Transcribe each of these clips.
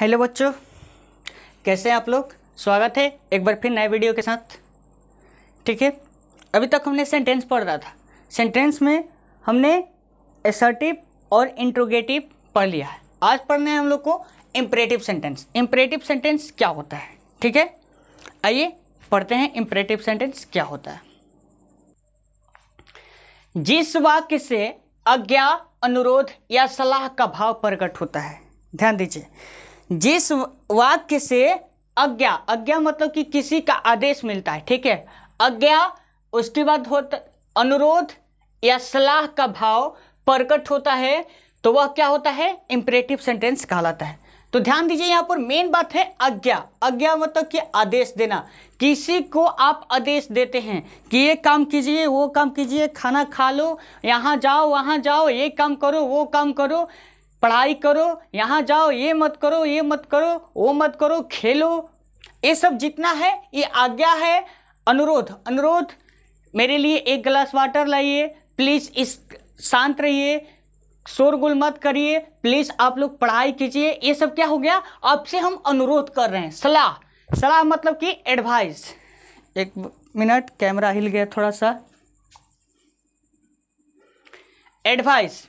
hello बच्चों कैसे हैं आप लोग स्वागत है एक बार फिर नए वीडियो के साथ ठीक है अभी तक हमने सेंटेंस पढ़ रहा था सेंटेंस में हमने एसर्टिव और इंट्रोगेटिव पढ़ लिया है आज पढ़ना है हम लोग को इम्परेटिव सेंटेंस इम्परेटिव सेंटेंस क्या होता है ठीक है आइए पढ़ते हैं इम्परेटिव सेंटेंस क्या होता है जिस वाक्य से आज्ञा अनुरोध या सलाह का भाव प्रकट होता है ध्यान दीजिए जिस वाक्य से अज्ञा अज्ञा मतलब कि किसी का आदेश मिलता है ठीक है अज्ञा उसके बाद होता अनुरोध या सलाह का भाव प्रकट होता है तो वह क्या होता है इंपरेटिव सेंटेंस कहलाता है तो ध्यान दीजिए यहाँ पर मेन बात है आज्ञा अज्ञा मतलब कि आदेश देना किसी को आप आदेश देते हैं कि ये काम कीजिए वो काम कीजिए खाना खा लो यहां जाओ वहां जाओ ये काम करो वो काम करो पढ़ाई करो यहाँ जाओ ये मत करो ये मत करो वो मत करो खेलो ये सब जितना है ये आज्ञा है अनुरोध अनुरोध मेरे लिए एक गिलास वाटर लाइए प्लीज़ इस शांत रहिए शोरगुल मत करिए प्लीज़ आप लोग पढ़ाई कीजिए ये सब क्या हो गया आपसे हम अनुरोध कर रहे हैं सलाह सलाह मतलब कि एडवाइस एक मिनट कैमरा हिल गया थोड़ा सा एडवाइस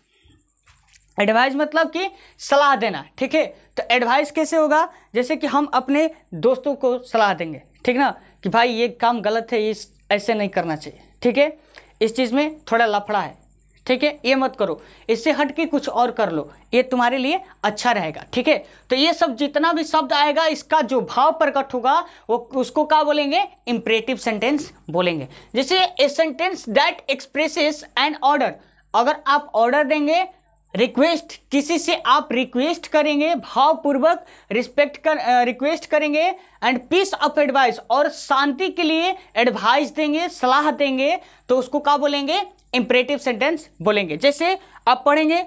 एडवाइस मतलब कि सलाह देना ठीक है तो एडवाइस कैसे होगा जैसे कि हम अपने दोस्तों को सलाह देंगे ठीक ना कि भाई ये काम गलत है ये ऐसे नहीं करना चाहिए ठीक है इस चीज़ में थोड़ा लफड़ा है ठीक है ये मत करो इससे हट के कुछ और कर लो ये तुम्हारे लिए अच्छा रहेगा ठीक है तो ये सब जितना भी शब्द आएगा इसका जो भाव प्रकट होगा वो उसको क्या बोलेंगे इम्परेटिव सेंटेंस बोलेंगे जैसे a sentence that expresses an order अगर आप ऑर्डर देंगे रिक्वेस्ट किसी से आप रिक्वेस्ट करेंगे भावपूर्वक रिस्पेक्ट कर रिक्वेस्ट करेंगे एंड पीस ऑफ एडवाइस और शांति के लिए एडवाइस देंगे सलाह देंगे तो उसको क्या बोलेंगे इंपरेटिव सेंटेंस बोलेंगे जैसे आप पढ़ेंगे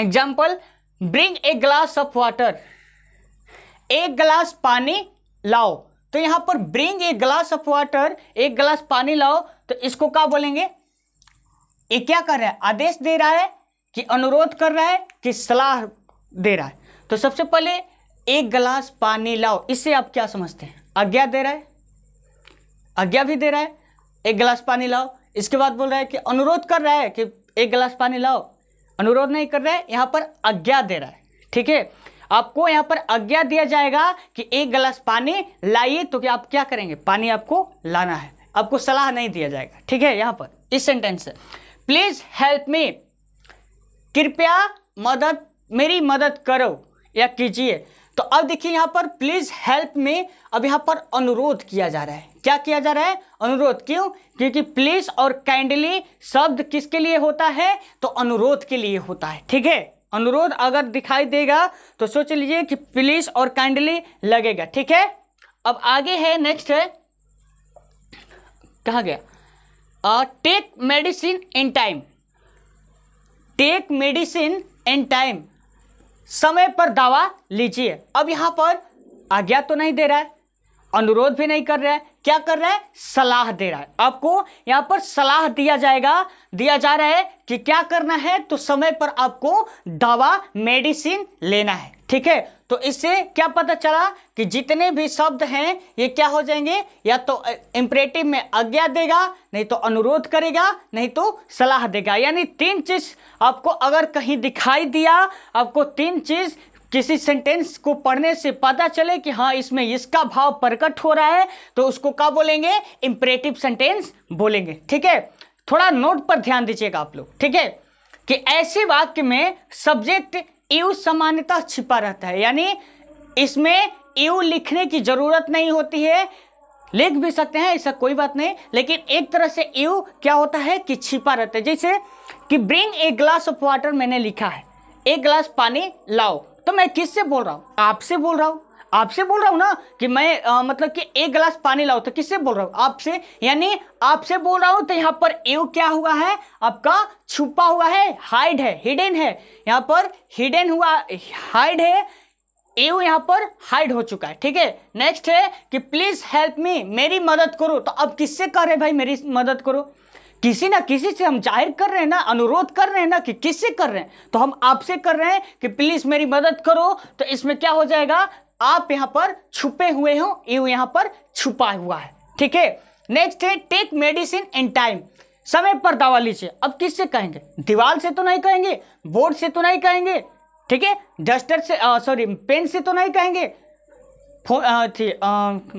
example bring a glass of water एक ग्लास पानी लाओ तो यहां पर bring a glass of water एक ग्लास पानी लाओ तो इसको क्या बोलेंगे ये क्या कर रहा है आदेश दे रहा है कि अनुरोध कर रहा है कि सलाह दे रहा है तो सबसे पहले एक गिलास पानी लाओ इससे आप क्या समझते हैं आज्ञा दे रहा है आज्ञा भी दे रहा है एक गिलास पानी लाओ इसके बाद बोल रहा है कि अनुरोध कर रहा है कि एक गिलास पानी लाओ अनुरोध नहीं कर रहा है यहाँ पर आज्ञा दे रहा है ठीक है आपको यहाँ पर आज्ञा दिया जाएगा कि एक गिलास पानी लाइए तो कि आप क्या करेंगे पानी आपको लाना है आपको सलाह नहीं दिया जाएगा ठीक है यहाँ पर इस सेंटेंस से प्लीज़ हेल्प मी कृपया मदद मेरी मदद करो या कीजिए तो अब देखिए यहाँ पर प्लीज़ हेल्प में अब यहाँ पर अनुरोध किया जा रहा है क्या किया जा रहा है अनुरोध क्यों क्योंकि प्लीज़ और काइंडली शब्द किसके लिए होता है तो अनुरोध के लिए होता है ठीक है अनुरोध अगर दिखाई देगा तो सोच लीजिए कि प्लीज़ और काइंडली लगेगा ठीक है अब आगे है नेक्स्ट है कहा गया take medicine in time take medicine and time समय पर दवा लीजिए अब यहाँ पर आज्ञा तो नहीं दे रहा है अनुरोध भी नहीं कर रहा है क्या कर रहा है सलाह दे रहा है आपको यहां पर सलाह दिया जाएगा दिया जा रहा है कि क्या करना है तो समय पर आपको दवा मेडिसिन लेना है ठीक है तो इससे क्या पता चला कि जितने भी शब्द हैं ये क्या हो जाएंगे या तो इम्परेटिव में आज्ञा देगा नहीं तो अनुरोध करेगा नहीं तो सलाह देगा यानी तीन चीज़ आपको अगर कहीं दिखाई दिया आपको तीन चीज़ किसी सेंटेंस को पढ़ने से पता चले कि हाँ इसमें इसका भाव प्रकट हो रहा है तो उसको क्या बोलेंगे इंपरेटिव सेंटेंस बोलेंगे ठीक है थोड़ा नोट पर ध्यान दीजिएगा आप लोग ठीक है कि ऐसे वाक्य में सब्जेक्ट यू सामान्यता छिपा रहता है यानी इसमें यू लिखने की ज़रूरत नहीं होती है लिख भी सकते हैं ऐसा कोई बात नहीं लेकिन एक तरह से यू क्या होता है कि छिपा रहता है जैसे कि bring a glass of water मैंने लिखा है एक ग्लास पानी लाओ तो मैं किससे बोल रहा हूँ आपसे बोल रहा हूँ आपसे बोल रहा हूँ ना कि मैं आ, मतलब कि एक गिलास पानी लाओ तो किससे बोल रहा हूँ आपसे यानी आपसे बोल रहा हूँ तो यहाँ पर एव क्या हुआ है आपका छुपा हुआ है हाइड है हिडन है यहाँ पर हिडन हुआ हाइड है एव यहाँ पर हाइड हो चुका है ठीक है नेक्स्ट है कि प्लीज़ हेल्प मी मेरी मदद करो तो अब किससे कर रहे भाई मेरी मदद करो किसी ना किसी से हम जाहिर कर रहे हैं ना अनुरोध कर रहे हैं ना कि किससे कर रहे हैं तो हम आपसे कर रहे हैं कि प्लीज़ मेरी मदद करो तो इसमें क्या हो जाएगा आप यहाँ पर छुपे हुए हो यू यहाँ पर छुपा हुआ है ठीक है नेक्स्ट है टेक मेडिसिन इन टाइम समय पर दवा लीजिए अब किससे कहेंगे दीवार से तो नहीं कहेंगे बोर्ड से तो नहीं कहेंगे ठीक है डस्टर से सॉरी पेन से तो नहीं कहेंगे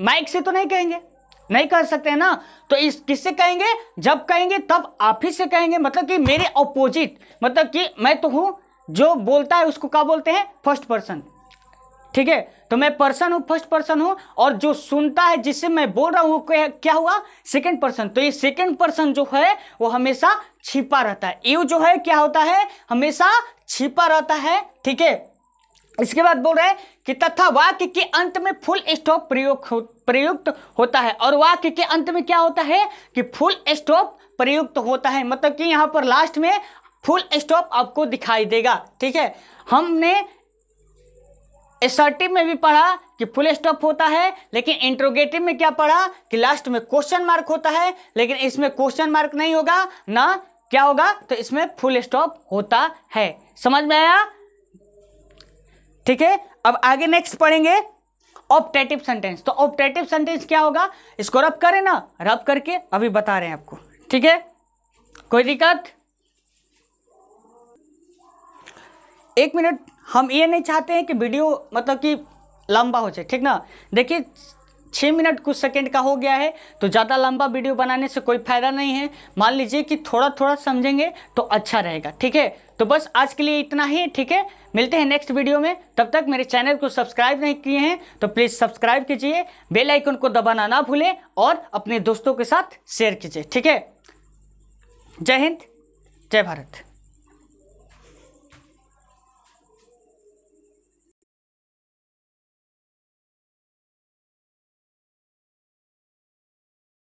माइक से तो नहीं कहेंगे नहीं कर सकते ना तो इस किससे कहेंगे जब कहेंगे तब आप ही से कहेंगे मतलब कि मेरे अपोजिट मतलब कि मैं तो हूँ जो बोलता है उसको क्या बोलते हैं फर्स्ट पर्सन ठीक है तो मैं पर्सन हूँ फर्स्ट पर्सन हूँ और जो सुनता है जिससे मैं बोल रहा हूँ क्या हुआ सेकंड पर्सन तो ये सेकंड पर्सन जो है वो हमेशा छिपा रहता है यू जो है क्या होता है हमेशा छिपा रहता है ठीक है इसके बाद बोल रहे हैं कि तथा वाक्य के अंत में फुल स्टॉप प्रयोग प्रयुक्त होता है और वाक्य के अंत में क्या होता है कि फुल स्टॉप प्रयुक्त होता है मतलब कि यहाँ पर लास्ट में फुल स्टॉप आपको दिखाई देगा ठीक है हमने एसर्टिव में भी पढ़ा कि फुल स्टॉप होता है लेकिन इंट्रोगेटिव में क्या पढ़ा कि लास्ट में क्वेश्चन मार्क होता है लेकिन इसमें क्वेश्चन मार्क नहीं होगा ना क्या होगा तो इसमें फुल स्टॉप होता है समझ में आया ठीक है अब आगे नेक्स्ट पढ़ेंगे ऑप्टेटिव सेंटेंस तो ऑप्टेटिव सेंटेंस क्या होगा इसको रब करें ना रब करके अभी बता रहे हैं आपको ठीक है कोई दिक्कत एक मिनट हम ये नहीं चाहते हैं कि वीडियो मतलब कि लंबा हो जाए ठीक ना देखिए छः मिनट कुछ सेकंड का हो गया है तो ज़्यादा लंबा वीडियो बनाने से कोई फ़ायदा नहीं है मान लीजिए कि थोड़ा थोड़ा समझेंगे तो अच्छा रहेगा ठीक है तो बस आज के लिए इतना ही ठीक है मिलते हैं नेक्स्ट वीडियो में तब तक मेरे चैनल को सब्सक्राइब नहीं किए हैं तो प्लीज़ सब्सक्राइब कीजिए बेलाइकन को दबाना ना भूलें और अपने दोस्तों के साथ शेयर कीजिए ठीक है जय हिंद जय भारत